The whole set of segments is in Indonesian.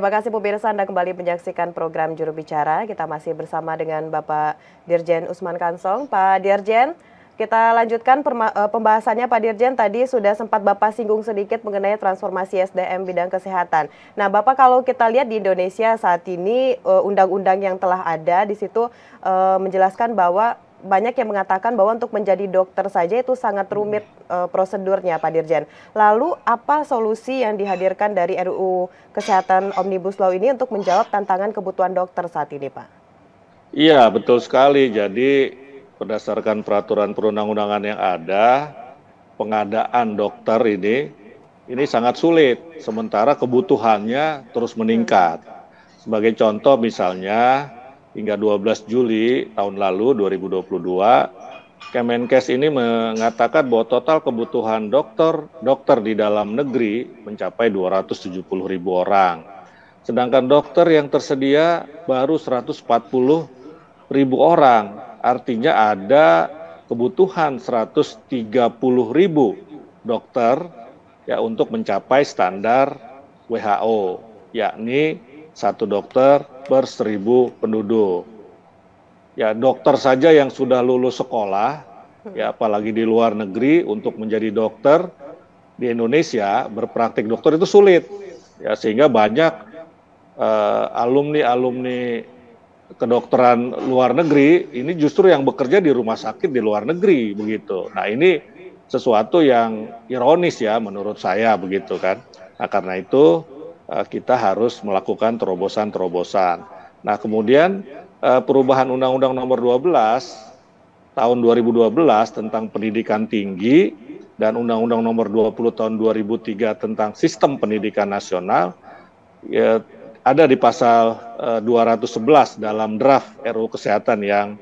Terima kasih pemirsa Anda kembali menyaksikan program Juru Bicara. Kita masih bersama dengan Bapak Dirjen Usman Kansong. Pak Dirjen, kita lanjutkan eh, pembahasannya Pak Dirjen. Tadi sudah sempat Bapak singgung sedikit mengenai transformasi SDM bidang kesehatan. Nah Bapak kalau kita lihat di Indonesia saat ini eh, undang-undang yang telah ada di situ eh, menjelaskan bahwa banyak yang mengatakan bahwa untuk menjadi dokter saja itu sangat rumit uh, prosedurnya Pak Dirjen. Lalu apa solusi yang dihadirkan dari RUU Kesehatan Omnibus Law ini untuk menjawab tantangan kebutuhan dokter saat ini Pak? Iya betul sekali. Jadi berdasarkan peraturan perundang-undangan yang ada, pengadaan dokter ini ini sangat sulit. Sementara kebutuhannya terus meningkat. Hmm. Sebagai contoh misalnya hingga 12 Juli tahun lalu 2022 Kemenkes ini mengatakan bahwa total kebutuhan dokter dokter di dalam negeri mencapai 270 ribu orang. Sedangkan dokter yang tersedia baru 140 ribu orang. Artinya ada kebutuhan 130 ribu dokter ya untuk mencapai standar WHO yakni satu dokter per 1000 penduduk. Ya, dokter saja yang sudah lulus sekolah, ya apalagi di luar negeri untuk menjadi dokter di Indonesia berpraktik dokter itu sulit. Ya, sehingga banyak uh, alumni-alumni kedokteran luar negeri ini justru yang bekerja di rumah sakit di luar negeri begitu. Nah, ini sesuatu yang ironis ya menurut saya begitu kan. Nah, karena itu Eh, kita harus melakukan terobosan-terobosan. Nah, kemudian eh, perubahan Undang-Undang Nomor 12 tahun 2012 tentang pendidikan tinggi dan Undang-Undang Nomor 20 tahun 2003 tentang sistem pendidikan nasional ya, ada di pasal uh, eh, 211 dalam draft RU kesehatan yang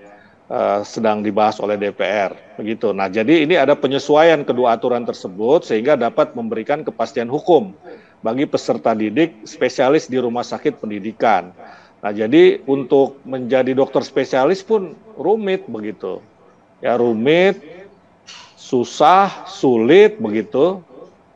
uh, sedang dibahas oleh DPR. Begitu. Nah, jadi ini ada penyesuaian kedua aturan tersebut sehingga dapat memberikan kepastian hukum bagi peserta didik spesialis di rumah sakit pendidikan. Nah, jadi untuk menjadi dokter spesialis pun rumit begitu. Ya, rumit, susah, sulit begitu.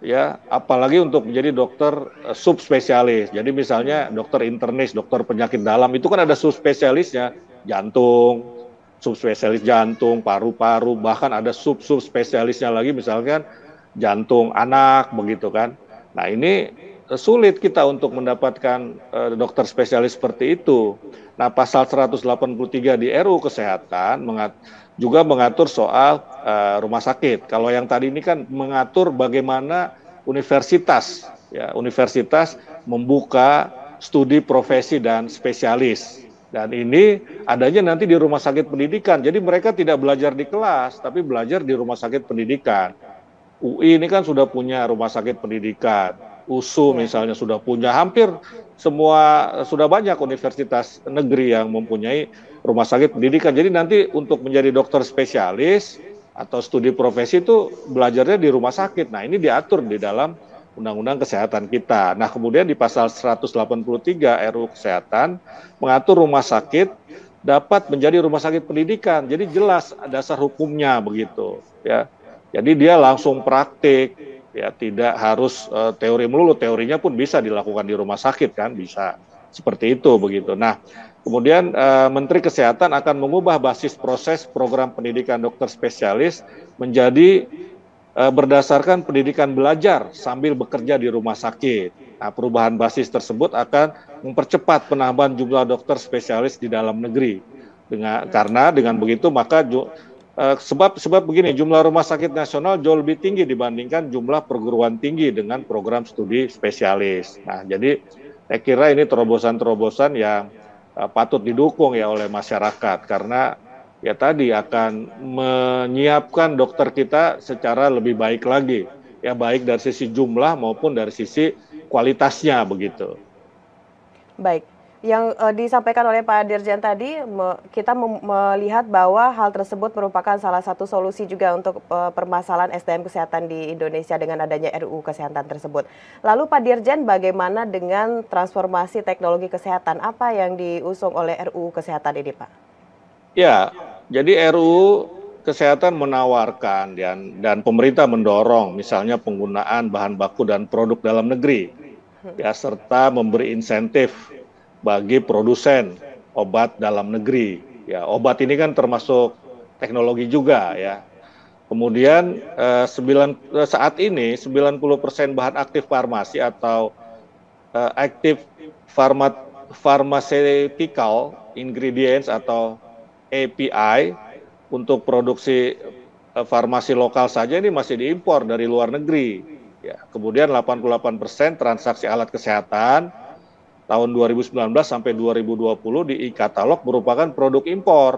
Ya, apalagi untuk menjadi dokter eh, subspesialis. Jadi misalnya dokter internis, dokter penyakit dalam itu kan ada subspesialisnya, jantung, subspesialis jantung, paru-paru, bahkan ada sub-subspesialisnya lagi misalkan jantung anak begitu kan. Nah ini eh, sulit kita untuk mendapatkan eh, dokter spesialis seperti itu. Nah pasal 183 di RU Kesehatan juga mengatur soal eh, rumah sakit. Kalau yang tadi ini kan mengatur bagaimana universitas ya universitas membuka studi profesi dan spesialis. Dan ini adanya nanti di rumah sakit pendidikan. Jadi mereka tidak belajar di kelas tapi belajar di rumah sakit pendidikan. UI ini kan sudah punya rumah sakit pendidikan, USU ya. misalnya sudah punya, hampir semua sudah banyak universitas negeri yang mempunyai rumah sakit pendidikan. Jadi nanti untuk menjadi dokter spesialis atau studi profesi itu belajarnya di rumah sakit. Nah, ini diatur di dalam Undang-Undang Kesehatan kita. Nah, kemudian di pasal 183 RUU Kesehatan mengatur rumah sakit dapat menjadi rumah sakit pendidikan. Jadi jelas dasar hukumnya begitu, ya. Jadi dia langsung praktik, ya tidak harus uh, teori melulu. Teorinya pun bisa dilakukan di rumah sakit kan, bisa seperti itu begitu. Nah, kemudian uh, Menteri Kesehatan akan mengubah basis proses program pendidikan dokter spesialis menjadi uh, berdasarkan pendidikan belajar sambil bekerja di rumah sakit. Nah, perubahan basis tersebut akan mempercepat penambahan jumlah dokter spesialis di dalam negeri. Dengan, karena dengan begitu maka juga Eh, sebab sebab begini jumlah rumah sakit nasional jauh lebih tinggi dibandingkan jumlah perguruan tinggi dengan program studi spesialis. Nah, jadi saya kira ini terobosan-terobosan yang uh, patut didukung ya oleh masyarakat karena ya tadi akan menyiapkan dokter kita secara lebih baik lagi ya baik dari sisi jumlah maupun dari sisi kualitasnya begitu. Baik yang uh, disampaikan oleh Pak Dirjen tadi, me, kita melihat bahwa hal tersebut merupakan salah satu solusi juga untuk uh, permasalahan SDM kesehatan di Indonesia dengan adanya RUU kesehatan tersebut. Lalu Pak Dirjen, bagaimana dengan transformasi teknologi kesehatan? Apa yang diusung oleh RUU kesehatan ini, Pak? Ya, jadi RUU kesehatan menawarkan dan dan pemerintah mendorong misalnya penggunaan bahan baku dan produk dalam negeri ya serta memberi insentif bagi produsen obat dalam negeri. Ya, obat ini kan termasuk teknologi juga ya. Kemudian eh, eh, saat ini 90% bahan aktif farmasi atau eh, aktif farmat, pharmaceutical ingredients atau API untuk produksi eh, farmasi lokal saja ini masih diimpor dari luar negeri. Ya, kemudian 88% transaksi alat kesehatan tahun 2019 sampai 2020 di e-katalog merupakan produk impor.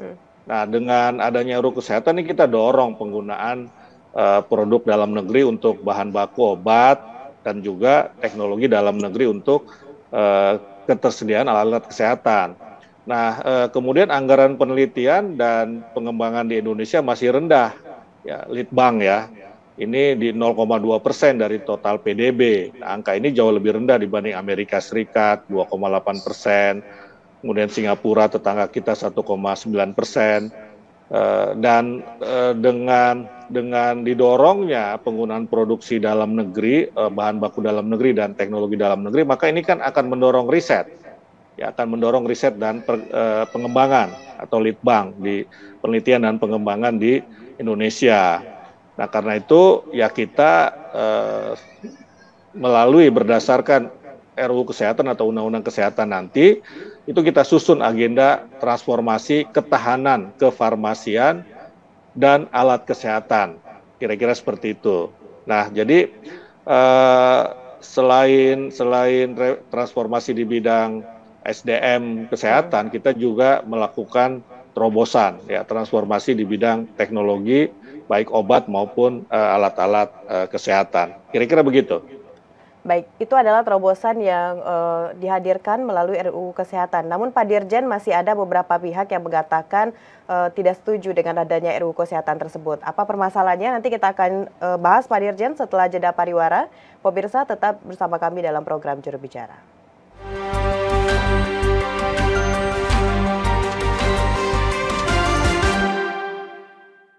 Hmm. Nah, dengan adanya RUU kesehatan ini kita dorong penggunaan uh, produk dalam negeri untuk bahan baku obat dan juga teknologi dalam negeri untuk uh, ketersediaan alat-alat kesehatan. Nah, uh, kemudian anggaran penelitian dan pengembangan di Indonesia masih rendah, ya Litbang ya ini di 0,2 persen dari total PDB. Nah, angka ini jauh lebih rendah dibanding Amerika Serikat 2,8 persen, kemudian Singapura tetangga kita 1,9 persen. Eh, dan eh, dengan dengan didorongnya penggunaan produksi dalam negeri, eh, bahan baku dalam negeri dan teknologi dalam negeri, maka ini kan akan mendorong riset, ya akan mendorong riset dan pengembangan atau litbang di penelitian dan pengembangan di Indonesia. Nah karena itu ya kita eh, melalui berdasarkan RUU Kesehatan atau Undang-Undang Kesehatan nanti itu kita susun agenda transformasi ketahanan kefarmasian dan alat kesehatan kira-kira seperti itu. Nah jadi eh, selain selain transformasi di bidang SDM kesehatan kita juga melakukan terobosan ya transformasi di bidang teknologi baik obat maupun eh, alat-alat uh, uh, kesehatan. Kira-kira begitu. Baik, itu adalah terobosan yang uh, dihadirkan melalui RUU Kesehatan. Namun Pak Dirjen masih ada beberapa pihak yang mengatakan uh, tidak setuju dengan adanya RUU Kesehatan tersebut. Apa permasalahannya? Nanti kita akan uh, bahas Pak Dirjen setelah jeda pariwara. Pemirsa tetap bersama kami dalam program Juru Bicara.